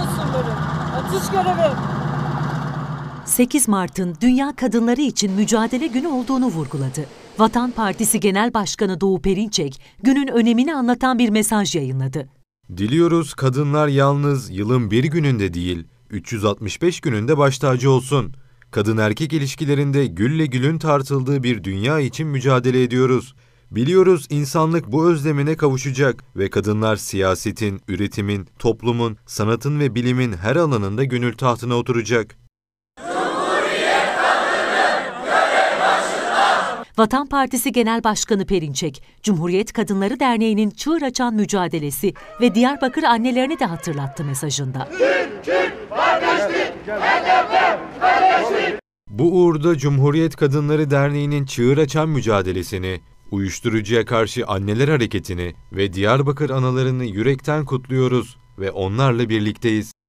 unsurları, atış görevi. 8 Mart'ın Dünya Kadınları için Mücadele Günü olduğunu vurguladı. Vatan Partisi Genel Başkanı Doğu Perinçek günün önemini anlatan bir mesaj yayınladı. Diliyoruz kadınlar yalnız yılın bir gününde değil, 365 gününde baş tacı olsun. Kadın erkek ilişkilerinde gülle gülün tartıldığı bir dünya için mücadele ediyoruz. Biliyoruz insanlık bu özlemine kavuşacak ve kadınlar siyasetin, üretimin, toplumun, sanatın ve bilimin her alanında gönül tahtına oturacak. Vatan Partisi Genel Başkanı Perinçek, Cumhuriyet Kadınları Derneği'nin çığır açan mücadelesi ve Diyarbakır annelerini de hatırlattı mesajında. Türk, Türk, kardeşlik, HDP, kardeşlik. Bu uğurda Cumhuriyet Kadınları Derneği'nin çığır açan mücadelesini, Uyuşturucuya karşı anneler hareketini ve Diyarbakır analarını yürekten kutluyoruz ve onlarla birlikteyiz.